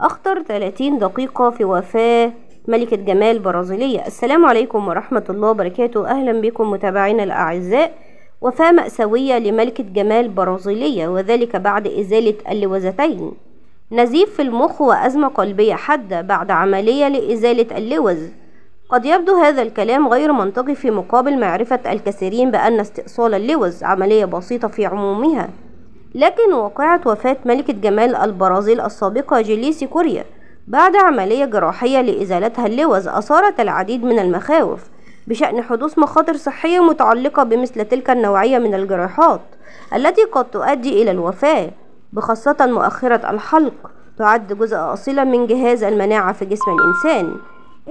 أخطر 30 دقيقة في وفاة ملكة جمال برازيلية السلام عليكم ورحمة الله وبركاته أهلا بكم متابعينا الأعزاء وفاة مأساوية لملكة جمال برازيلية وذلك بعد إزالة اللوزتين نزيف في المخ وأزمة قلبية حادة بعد عملية لإزالة اللوز قد يبدو هذا الكلام غير منطقي في مقابل معرفة الكثيرين بأن استئصال اللوز عملية بسيطة في عمومها لكن وقعت وفاة ملكة جمال البرازيل السابقة جيليسي كوريا بعد عملية جراحية لإزالتها اللوز أثارت العديد من المخاوف بشأن حدوث مخاطر صحية متعلقة بمثل تلك النوعية من الجراحات التي قد تؤدي إلى الوفاة بخاصة مؤخرة الحلق تعد جزء أصيلا من جهاز المناعة في جسم الإنسان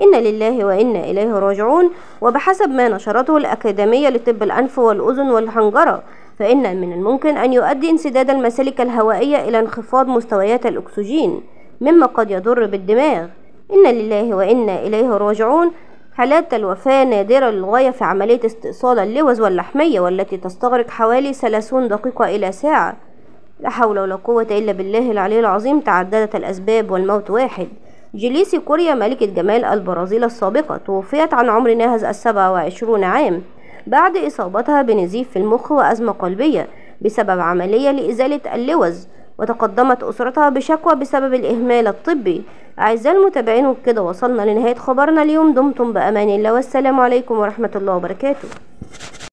إن لله وإنا إليه راجعون وبحسب ما نشرته الأكاديمية لطب الأنف والأذن والحنجرة فإن من الممكن أن يؤدي انسداد المسالك الهوائية إلى انخفاض مستويات الأكسجين مما قد يضر بالدماغ إن لله وإنا إليه راجعون حالات الوفاة نادرة للغاية في عملية استئصال اللوز واللحمية والتي تستغرق حوالي 30 دقيقة إلى ساعة لا حول ولا قوة إلا بالله العلي العظيم تعددت الأسباب والموت واحد جليسي كوريا ملكة جمال البرازيل السابقة توفيت عن عمر ناهز السبعة وعشرون عام بعد إصابتها بنزيف في المخ وأزمة قلبية بسبب عملية لإزالة اللوز وتقدمت أسرتها بشكوى بسبب الإهمال الطبي أعزائي المتابعين وبكده وصلنا لنهاية خبرنا اليوم دمتم بأمان الله والسلام عليكم ورحمة الله وبركاته